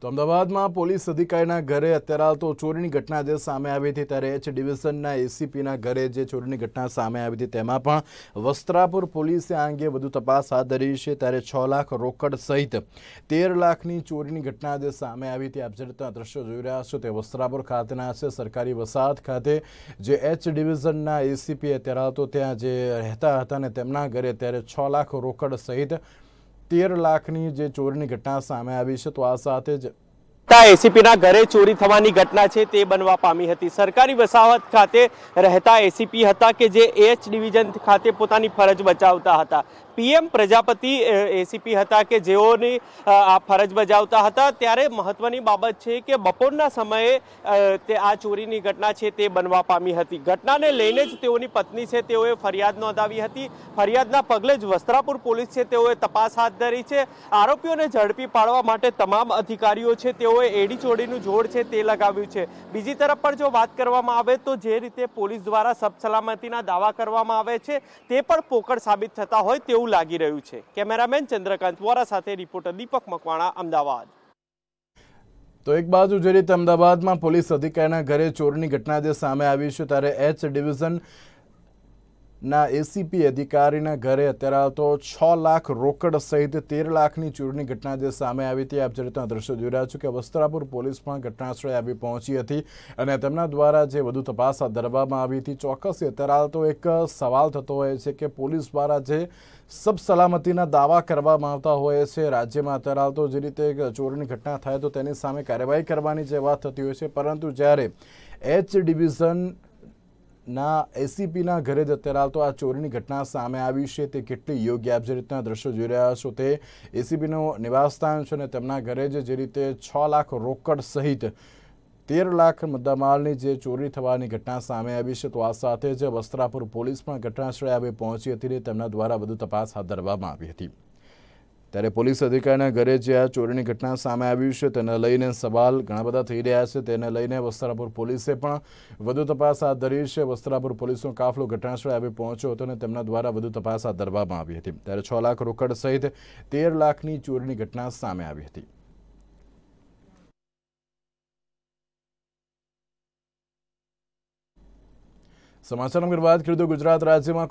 તો અમદાવાદમાં પોલીસ અધિકારીના ઘરે અત્યારે હાલ તો ચોરીની ઘટના જે સામે આવી હતી ત્યારે એચ ડિવિઝનના એસીપીના ઘરે જે ચોરીની ઘટના સામે આવી હતી તેમાં પણ વસ્ત્રાપુર પોલીસે આ અંગે વધુ તપાસ હાથ ધરી છે ત્યારે છ લાખ રોકડ સહિત તેર લાખની ચોરીની ઘટના જે સામે આવી હતી આપ જે રીતના દ્રશ્યો જોઈ રહ્યા છો તે વસ્ત્રાપુર ખાતેના છે સરકારી વસાહત ખાતે જે એચ ડિવિઝનના એસીપી અત્યારે તો ત્યાં જે રહેતા હતા અને તેમના ઘરે ત્યારે છ લાખ રોકડ સહિત તેર લાખની જે ચોરીની ઘટના સામે આવી છે તો આ સાથે જ રહેતા એસીપીના ઘરે ચોરી થવાની ઘટના છે તે બનવા પામી હતી સરકારી વસાહત ખાતે રહેતા એસીપી હતા કે જે એચ ડિવિઝન ખાતે પોતાની ફરજ બચાવતા હતા पीएम प्रजापति एसीपी હતા કે જેઓ નિય ફરજ બજાવતા હતા ત્યારે મહત્વની બાબત છે કે બપોરના સમયે તે આ ચોરીની ઘટના છે તે બનવા પામી હતી ઘટનાને લઈને જ તેઓની પત્ની છે તેઓએ ફરિયાદ નોંધાવી હતી ફરિયાદના પગલે જ વસરાપુર પોલીસ છે તેઓએ તપાસ હાથ ધરી છે આરોપીઓને ઝડપી પાડવા માટે તમામ અધિકારીઓ છે તેઓએ એડી ચોડીનો જોર છે તે લાગ્યુ છે બીજી તરફ પર જો વાત કરવામાં આવે તો જે રીતે પોલીસ દ્વારા સફસલામતીના દાવો કરવામાં આવે છે તે પર પોકર સાબિત થતા હોય તે એવું લાગી રહ્યું છે કેમેરામેન ચંદ્રકાંત વોરા સાથે રિપોર્ટર દીપક મકવાણા અમદાવાદ તો એક બાજુ જે રીતે અમદાવાદમાં પોલીસ અધિકારીના ઘરે ચોરની ઘટના જે સામે આવી છે ત્યારે એચ ડિવિઝન ના એસીપી અધિકારીના ઘરે અત્યારે હાલ તો છ લાખ રોકડ સહિત તેર લાખની ચોરીની ઘટના જે સામે આવી હતી આપ જે રીતના દ્રશ્યો જોઈ રહ્યા છો કે વસ્ત્રાપુર પોલીસ પણ ઘટનાસ્થળે આવી પહોંચી હતી અને તેમના દ્વારા જે વધુ તપાસ હાથ ધરવામાં આવી હતી ચોક્કસ અત્યારે હાલ તો એક સવાલ થતો હોય છે કે પોલીસ દ્વારા જે સબ સલામતીના દાવા કરવામાં આવતા હોય છે રાજ્યમાં અત્યારે હાલ તો જે રીતે ચોરીની ઘટના થાય તો તેની સામે કાર્યવાહી કરવાની જે વાત થતી હોય છે પરંતુ જ્યારે એચ ડિવિઝન ના એસીપીના ઘરે જ અત્યારે હાલ તો આ ચોરીની ઘટના સામે આવી છે તે કેટલી યોગ્ય આપ જે રીતના દ્રશ્યો જોઈ રહ્યા છો તે એસીપીનું નિવાસસ્થાન છે અને તેમના ઘરે જ જે રીતે છ લાખ રોકડ સહિત તેર લાખ મુદ્દામાલની જે ચોરી થવાની ઘટના સામે આવી છે તો આ સાથે જ વસ્ત્રાપુર પોલીસ પણ ઘટનાસ્થળે આવી પહોંચી હતી અને તેમના દ્વારા વધુ તપાસ હાથ ધરવામાં આવી હતી ત્યારે પોલીસ અધિકારીના ઘરે જે આ ચોરીની ઘટના સામે આવી છે તેને લઈને સવાલ ઘણા બધા થઈ રહ્યા છે તેને લઈને વસ્ત્રાપુર પોલીસે પણ વધુ તપાસ હાથ ધરી છે વસ્ત્રાપુર પોલીસનો કાફલો ઘટનાસ્થળે આવી પહોંચ્યો હતો અને તેમના દ્વારા વધુ તપાસ હાથ ધરવામાં આવી હતી ત્યારે છ લાખ રોકડ સહિત તેર લાખની ચોરીની ઘટના સામે આવી હતી સમાચાર અંગે વાત કરી ખેડૂતો ગુજરાત રાજ્યમાં